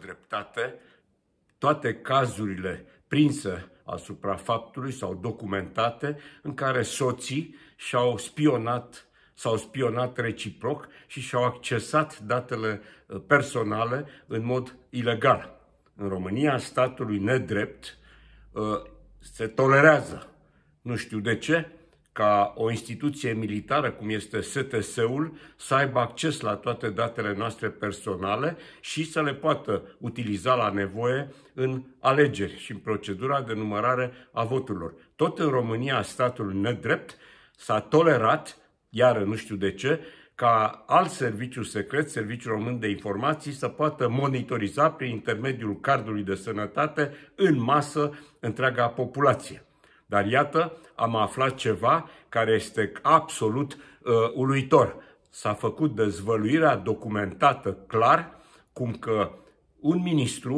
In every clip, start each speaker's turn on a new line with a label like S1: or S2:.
S1: dreptate, toate cazurile prinse asupra faptului sau documentate în care soții și-au spionat s-au spionat reciproc și și-au accesat datele uh, personale în mod ilegal. În România, statului nedrept uh, se tolerează. Nu știu de ce, ca o instituție militară, cum este STS-ul, să aibă acces la toate datele noastre personale și să le poată utiliza la nevoie în alegeri și în procedura de numărare a voturilor. Tot în România, statul nedrept s-a tolerat, iar nu știu de ce, ca alt serviciu secret, Serviciul Român de Informații, să poată monitoriza prin intermediul cardului de sănătate în masă întreaga populație. Dar iată, am aflat ceva care este absolut uh, uluitor. S-a făcut dezvăluirea documentată clar cum că un ministru,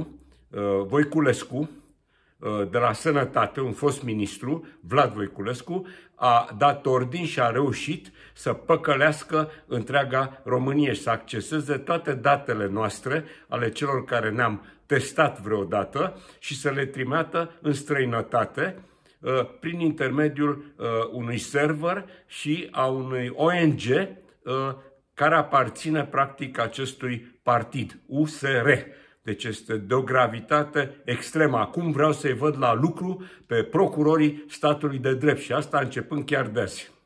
S1: uh, Voiculescu, uh, de la Sănătate, un fost ministru, Vlad Voiculescu, a dat ordin și a reușit să păcălească întreaga Românie și să acceseze toate datele noastre ale celor care ne-am testat vreodată și să le trimeată în străinătate, Uh, prin intermediul uh, unui server și a unui ONG uh, care aparține practic acestui partid, USR. Deci este de o gravitate extremă. Acum vreau să-i văd la lucru pe procurorii statului de drept și asta începând chiar de azi.